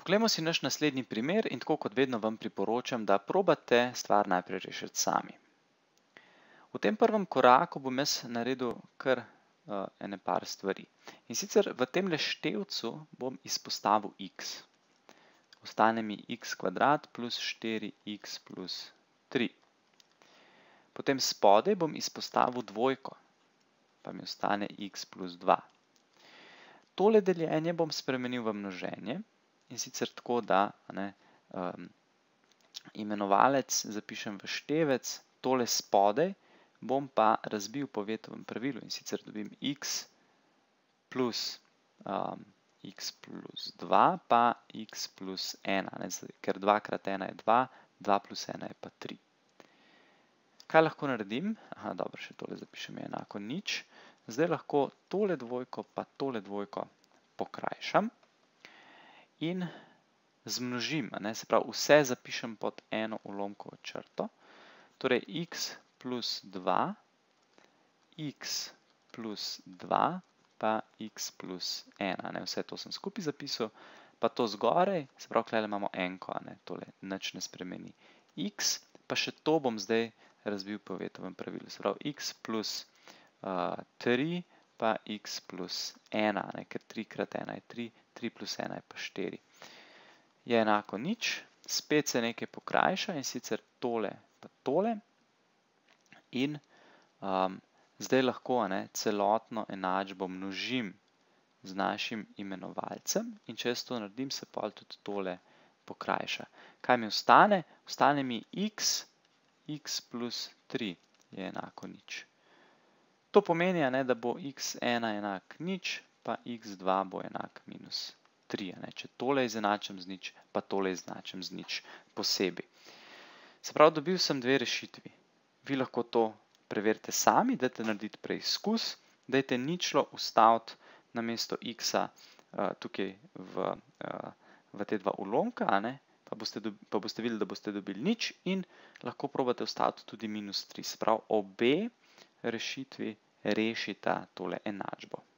Poglejmo si naš naslednji primer in tako kot vedno vam priporočam, da probate stvar najprej rešiti sami. V tem prvem koraku bom jaz naredil kar eh, ene par stvari. In sicer v tem leštevcu bom izpostavil x. Ostane mi x kvadrat plus 4x plus 3. Potem spodej bom izpostavil dvojko, pa mi ostane x plus 2. Tole deljenje bom spremenil v množenje in sicer tako, da ne, um, imenovalec zapišem v števec, tole spodaj bom pa razbil po vetovem pravilu in sicer dobim x plus um, x plus 2 pa x plus 1, ne, ker 2 krat 1 je 2, 2 plus 1 je pa 3. Kaj lahko naredim? Aha, dobro, še tole zapišem enako nič. Zdaj lahko tole dvojko pa tole dvojko pokrajšam in zmnožim, se pravi, vse zapišem pod eno ulomko črto, torej x plus 2, x plus 2, pa x plus 1, vse to sem skupaj zapisal, pa to zgorej, se pravi, kaj le imamo enko, tole nič ne spremeni x, pa še to bom zdaj razbil po vetovem pravilu, se pravi, x plus 3, pa x plus 1, ne, ker 3 krat 1 je 3, 3 plus 1 je pa 4. Je enako nič, spet se nekaj pokrajša in sicer tole pa tole. In um, zdaj lahko ne, celotno enačbo množim z našim imenovalcem in če jaz to naredim, se pa tudi tole pokrajša. Kaj mi ostane? Ostane mi x, x plus 3 je enako nič. To pomeni, ne, da bo x1 enak nič, pa x2 bo enak minus 3. Ne. Če tole izenačem z nič, pa tole izenačem z nič posebej. Se pravi, dobil sem dve rešitvi. Vi lahko to preverite sami, dajte narediti preizkus, dajte ničlo ustaviti na mesto x eh, tukaj v, eh, v te dva ulonka, ne, pa, boste dobi, pa boste videli, da boste dobili nič in lahko probate ustaviti tudi minus 3. Se pravi, obe rešitvi, rešita tole enačbo.